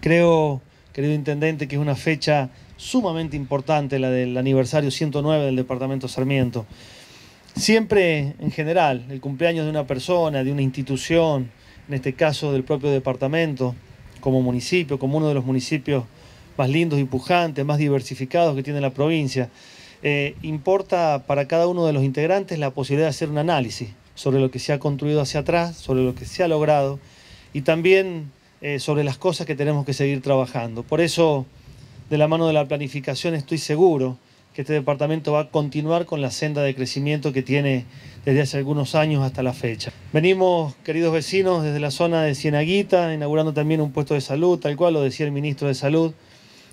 Creo, querido intendente, que es una fecha sumamente importante la del aniversario 109 del departamento Sarmiento. Siempre, en general, el cumpleaños de una persona, de una institución, en este caso del propio departamento, como municipio, como uno de los municipios más lindos y pujantes, más diversificados que tiene la provincia, eh, importa para cada uno de los integrantes la posibilidad de hacer un análisis sobre lo que se ha construido hacia atrás, sobre lo que se ha logrado y también eh, sobre las cosas que tenemos que seguir trabajando. Por eso, de la mano de la planificación, estoy seguro que este departamento va a continuar con la senda de crecimiento que tiene desde hace algunos años hasta la fecha. Venimos, queridos vecinos, desde la zona de Cienaguita, inaugurando también un puesto de salud, tal cual lo decía el ministro de Salud,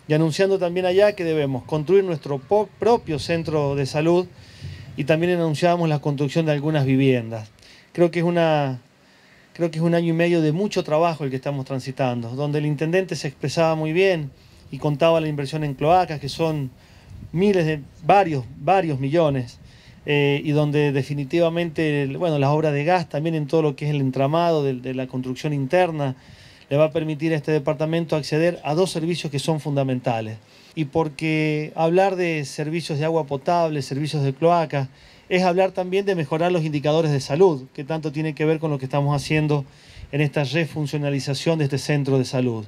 y anunciando también allá que debemos construir nuestro propio centro de salud y también anunciamos la construcción de algunas viviendas. Creo que es una Creo que es un año y medio de mucho trabajo el que estamos transitando, donde el intendente se expresaba muy bien y contaba la inversión en cloacas, que son miles de varios, varios millones, eh, y donde definitivamente, bueno, las obras de gas, también en todo lo que es el entramado de la construcción interna, le va a permitir a este departamento acceder a dos servicios que son fundamentales. Y porque hablar de servicios de agua potable, servicios de cloaca es hablar también de mejorar los indicadores de salud, que tanto tiene que ver con lo que estamos haciendo en esta refuncionalización de este centro de salud.